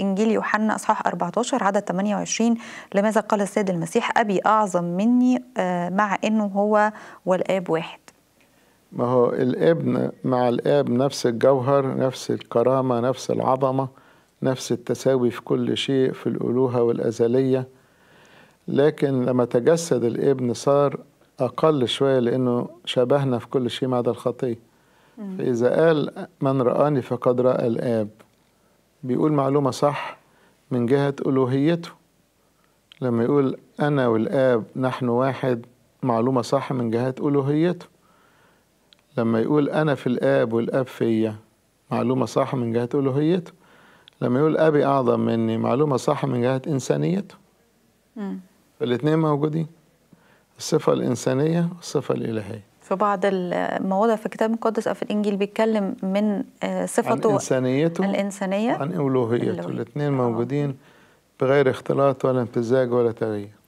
إنجيل يوحنا إصحاح 14 عدد 28 لماذا قال السيد المسيح أبي أعظم مني آه، مع أنه هو والآب واحد ما هو الابن مع الآب نفس الجوهر نفس الكرامة نفس العظمة نفس التساوي في كل شيء في الألوهة والأزلية لكن لما تجسد الابن صار أقل شوية لأنه شبهنا في كل شيء ما عدا الخطية فإذا قال من رآني فقد رأى الآب بيقول معلومة صح من جهة ألوهيته لما يقول أنا والآب نحن واحد معلومة صح من جهة ألوهيته لما يقول أنا في الآب والآب فيا معلومة صح من جهة ألوهيته لما يقول أبي أعظم مني معلومة صح من جهة إنسانيته فالاتنين موجودين الصفة الإنسانية والصفة الإلهية في بعض المواضع في الكتاب المقدس او في الانجيل بيتكلم من آه، صفته عن انسانيته الانسانيه عن الوهيته الاثنين آه. موجودين بغير اختلاط ولا امتزاج ولا تغيير